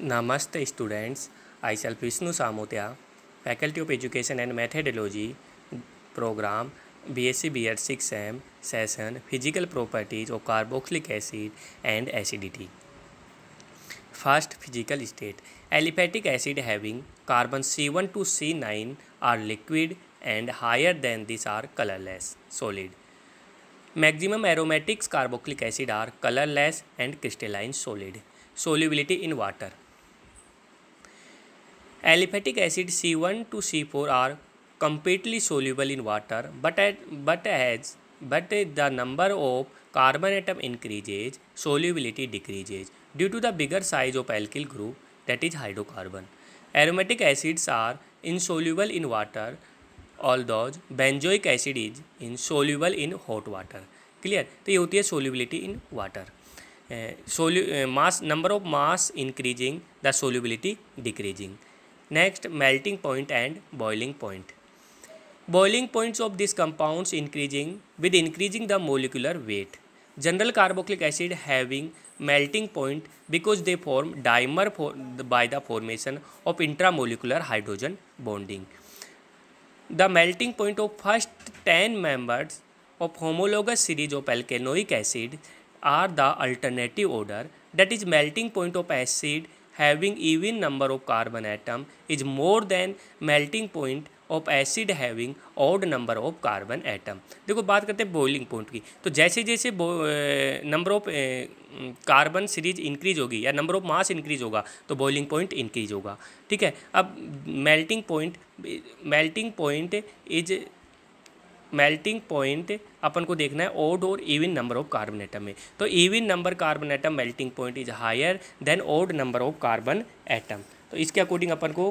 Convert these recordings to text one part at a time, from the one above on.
नमस्ते students I self Vishnu Samotya faculty of education and methodology program B S C B Ed six M session physical properties of carboxylic acid and acidity first physical state aliphatic acid having carbon C one two C nine are liquid and higher than this are colourless solid maximum aromatics carboxylic acid are colourless and crystalline solid solubility in water aliphatic acid C one two C four are completely soluble in water but at but as but the number of carbon atom increases solubility decreases due to the bigger size of alkyl group that is hydrocarbon aromatic acids are insoluble in water although benzoic acid is insoluble in hot water clear तो ये होती है solubility in water solute mass number of mass increasing the solubility decreasing next melting point and boiling point boiling points of this compounds increasing with increasing the molecular weight general carboxylic acid having melting point because they form dimer by the formation of intramolecular hydrogen bonding the melting point of first ten members of homologous series of alkanoic acid are the alternative order that is melting point of acid having even number of carbon atom is more than melting point of acid having odd number of carbon atom देखो बात करते हैं boiling point की तो जैसे जैसे number of carbon series increase होगी या नंबर ऑफ मास इंक्रीज होगा तो बॉइलिंग पॉइंट इंक्रीज होगा ठीक है अब melting point melting point is melting point अपन को देखना है ओड और even number of carbon atom में तो even number carbon atom melting point is higher than odd number of carbon atom तो इसके अकॉर्डिंग अपन को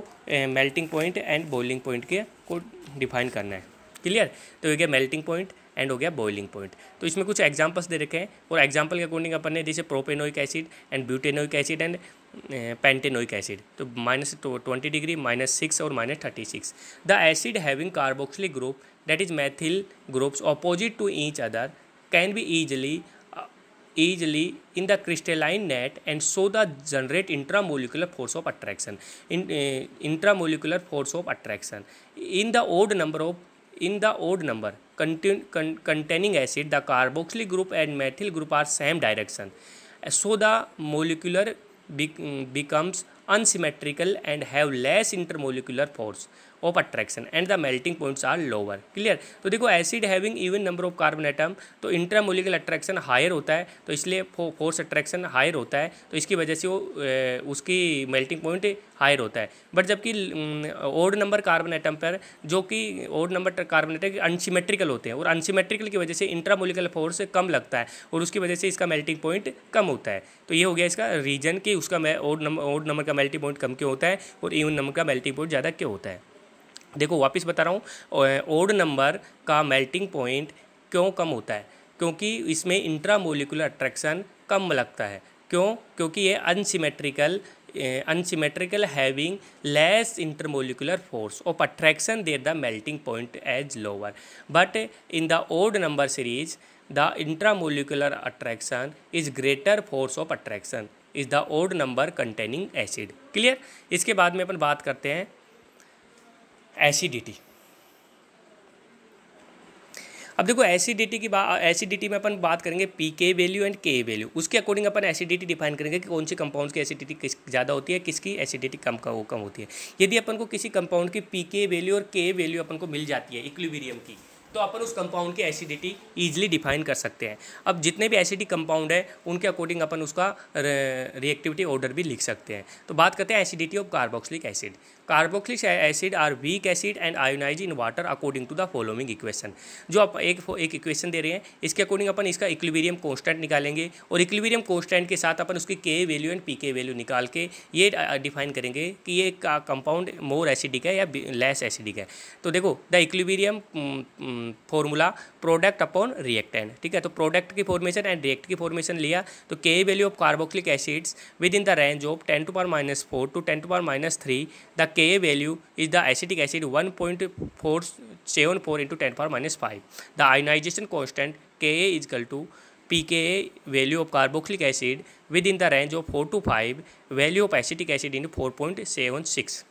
melting point and boiling point के को डिफाइन करना है क्लियर तो हो गया मेल्टिंग पॉइंट एंड हो गया बॉइलिंग पॉइंट तो इसमें कुछ एग्जाम्पल्स दे रखे हैं और एग्जाम्पल के अकॉर्डिंग अपन ने जैसे propanoic acid and butanoic acid and pentanoic acid तो minus twenty degree minus six और minus thirty six the acid having carboxylic group that is methyl groups opposite to each other can be easily easily in the crystalline net and so the generate intramolecular force of attraction intramolecular force of attraction in the odd number of in the odd number containing acid the carboxyl group and Maithil group are same direction so the molecular becomes unsymmetrical and have less intermolecular force of attraction and the melting points are lower clear तो देखो acid having even number of carbon atom तो intramolecular attraction higher होता है तो इसलिए force attraction higher होता है तो इसकी वजह से वो उसकी मेल्टिंग पॉइंट हायर होता है बट जबकि ओड नंबर कार्बन एटम पर जो कि odd number carbon atom unsymmetrical होते हैं और अनसीमेट्रिकल की वजह से इंट्रामोलिकल फोर्स कम लगता है और उसकी वजह से इसका मेल्टिंग पॉइंट कम होता है तो ये हो गया इसका रीजन कि उसका ओड नंबर का मेल्टिंग पॉइंट कम क्यों होता है और इवन नंबर का मेल्टिंग पॉइंट ज़्यादा क्यों होता है देखो वापस बता रहा हूँ ओड नंबर का मेल्टिंग पॉइंट क्यों कम होता है क्योंकि इसमें इंट्रामोलिकुलर अट्रैक्शन कम लगता है क्यों क्योंकि ये unsymmetrical unsymmetrical having less intermolecular force of attraction there the melting point as lower but in the odd number series the intramolecular attraction is greater force of attraction is the odd number containing acid clear इसके बाद में अपन बात करते हैं acidity अब देखो acidity की बात एसिडिटी में अपन बात करेंगे P K value and K value उसके अकॉर्डिंग अपन एसिडिटी डिफाइन करेंगे कि कौन सी कंपाउंड की एसिडिटी किस ज़्यादा होती है किसकी एसिडिटी कम का कम होती है यदि अपन को किसी कंपाउंड की पी के वैल्यू और के वैल्यू अपन को मिल जाती है इक्विबीरियम की तो अपन उस कंपाउंड की एसिडिटी ईजिली डिफाइन कर सकते हैं अब जितने भी एसिडिक कंपाउंड है उनके अकॉर्डिंग अपन उसका रिएक्टिविटी ऑर्डर भी लिख सकते हैं तो बात करते हैं acidity of carboxylic acid carboxylic acid are weak acid and ionize in water according to the following equation जो आप एक एक इक्वेशन दे रहे हैं इसके अकॉर्डिंग अपन इसका इक्विबीरियम कॉन्स्टेंट निकालेंगे और इक्विबीरियम कॉन्स्टेंट के साथ अपन उसकी K value and P K value निकाल के ये डिफाइन करेंगे कि ये कंपाउंड मोर एसिडिक है या लेस एसिडिक है तो देखो the equilibrium formula product upon reactant ठीक है तो प्रोडक्ट की फॉर्मेशन एंड रिएक्ट की फॉर्मेशन लिया तो K value of carboxylic acids within the range of ten to power minus four to ten to power minus three the K A value is the acetic acid one point four seven four into ten for minus five the ionization constant K A equal to P के A value of carboxylic acid within the range of four to five value of acetic acid in four point seven six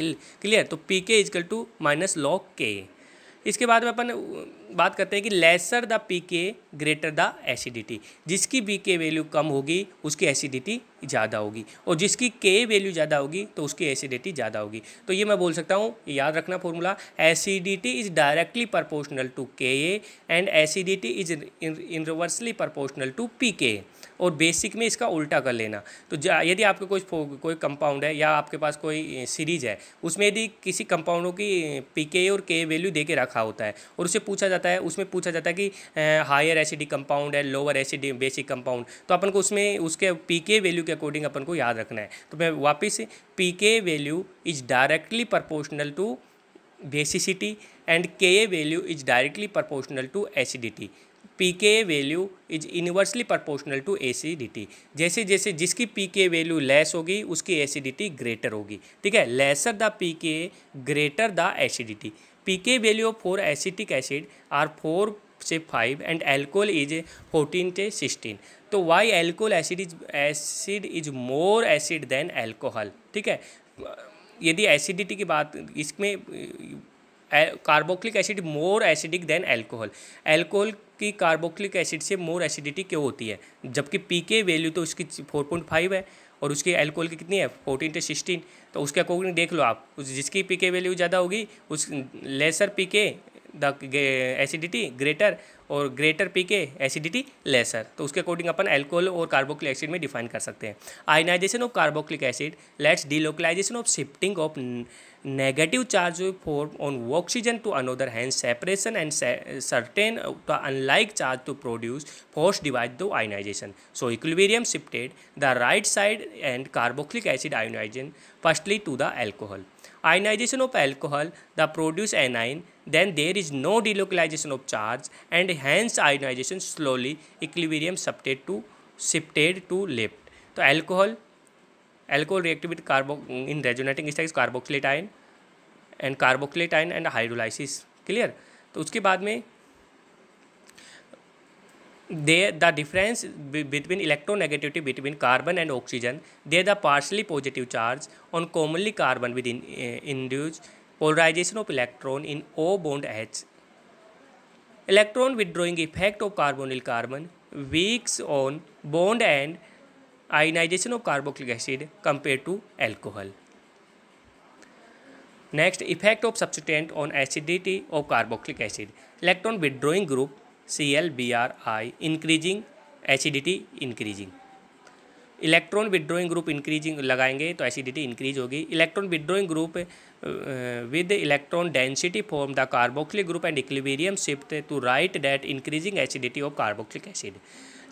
clear तो P K equal to minus log K A इसके बाद में अपन बात करते हैं कि lesser the P K greater the acidity जिसकी B K value कम होगी उसकी एसिडिटी ज़्यादा होगी और जिसकी के वैल्यू ज़्यादा होगी तो उसकी एसिडिटी ज़्यादा होगी तो ये मैं बोल सकता हूँ याद रखना formula acidity is directly proportional to K and acidity is inversely proportional to P K और बेसिक में इसका उल्टा कर लेना तो यदि आपके कोई कोई कंपाउंड है या आपके पास कोई सीरीज है उसमें यदि किसी कंपाउंडों की पी और के वैल्यू दे के रखा होता है और उसे पूछा जाता है उसमें पूछा जाता है कि हायर एसिडिक कंपाउंड है लोअर एसिडिक बेसिक कंपाउंड तो अपन को उसमें उसके पी वैल्यू के अकॉर्डिंग अपन को याद रखना है तो मैं वापिस P value is directly proportional to basicity and K value is directly proportional to acidity P K value is inversely proportional to acidity जैसे जैसे जिसकी पी के वैल्यू लेस होगी उसकी एसिडिटी ग्रेटर होगी ठीक है lesser the P K greater the acidity P K value of four acetic acid are four से five and alcohol is fourteen से सिक्सटीन तो why alcohol acid is acid is more acid than alcohol ठीक है यदि acidity की बात इसमें carboxylic acid more acidic than alcohol alcohol की कार्बोक्लिक एसिड से मोर एसिडिटी क्यों होती है जबकि पी के वैल्यू तो उसकी फोर पॉइंट फाइव है और उसकी एल्कोहल की कितनी है फोर्टीन टू सिक्सटीन तो उसके अकॉर्डिंग देख लो आप जिसकी पी के वैल्यू ज़्यादा होगी उस lesser P K the acidity greater और greater P K acidity lesser तो उसके अकॉर्डिंग अपन एल्कोहल और कार्बोक्लिक एसिड में डिफाइन कर सकते हैं ionization of carboxylic acid let's delocalization of shifting of negative charge form on oxygen to another hand separation and certain unlike charge to produce force divide due ionization so equilibrium shifted the right side and carboxylic acid ionization firstly to the alcohol Ionization of alcohol, the produce anion, then there is no delocalization of charge and hence ionization slowly equilibrium shifted to shifted to left. तो alcohol alcohol reacted with carbo in resonating states carboxylate ion and carboxylate ion and hydrolysis clear तो उसके बाद में there the difference between negativity between carbon and oxygen there the partially positive charge on commonly carbon within induce polarization of electron in O bond H electron withdrawing effect of carbonyl carbon weaks on bond and ionization of carboxylic acid compare to alcohol next effect of substituent on acidity of carboxylic acid electron withdrawing group C L B R I increasing acidity increasing electron withdrawing group increasing लगाएंगे तो acidity increase होगी electron withdrawing group with electron density form the carboxylic group and equilibrium shift to right that increasing acidity of carboxylic acid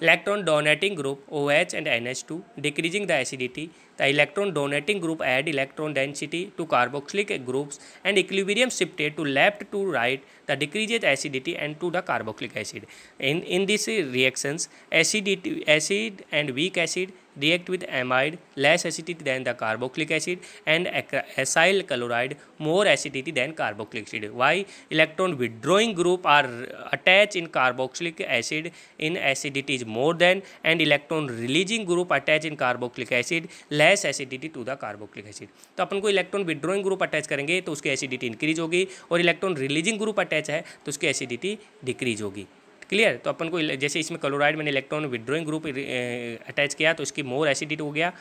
electron donating group O H and N H two decreasing the acidity The electron donating group add electron density to carboxylic groups and equilibrium shifted to left to right the decreases acidity and to the carboxylic acid. In, in these reactions, acidity, acid and weak acid react with amide less acidity than the carboxylic acid and acyl chloride more acidity than carboxylic acid why electron withdrawing group are attached in carboxylic acid in acidity is more than and electron releasing group attached in carboxylic acid less less acidity to the carboxylic acid तो अपन को electron withdrawing group attach करेंगे तो उसकी acidity increase होगी और electron releasing group attach है तो उसकी एसिडिटी डिक्रीज होगी क्लियर तो अपन को जैसे इसमें क्लोराइड मैंने इलेक्ट्रॉन विड्रोइंग ग्रुप अटैच किया तो इसकी मोर एसिडिट हो गया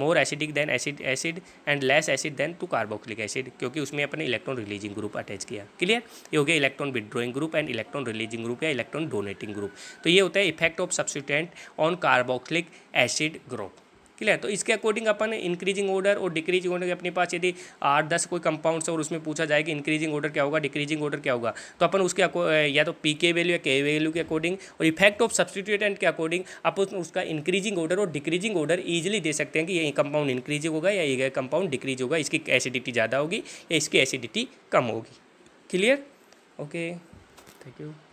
more acidic than acid acid and less acid than to carboxylic acid क्योंकि उसमें अपने इलेक्ट्रॉन रिलीजिंग ग्रुप अटैच किया क्लियर ये हो गया electron withdrawing group and electron releasing group या इलेक्ट्रॉन डोनेटिंग ग्रुप तो ये होता है effect of substituent on carboxylic acid group clear तो इसके अकॉर्डिंग अपन इंक्रीजिंग ऑर्डर और डिक्रीजिंग ऑर्डर अपने पास यदि आठ दस कोई कंपाउंड्स और उसमें पूछा जाए कि इंक्रीजिंग ऑर्डर क्या होगा डिक्रीजिंग ऑर्डर क्या होगा तो अपन उसके या तो पी के वैल्यू या के वैल्यू के अकॉर्डिंग और इफेक्ट ऑफ सब्सिट्यूटेंट के अकॉर्डिंग आप उसका इंक्रीजिंग ऑर्डर और डिक्रीजिंग ऑर्डर ईजिली दे सकते हैं कि ये कंपाउंड इंक्रीज होगा या ये कंपाउंड डिक्रीज होगा इसकी एसिडिटी ज़्यादा होगी या इसकी एसिडिटी कम होगी क्लियर ओके थैंक यू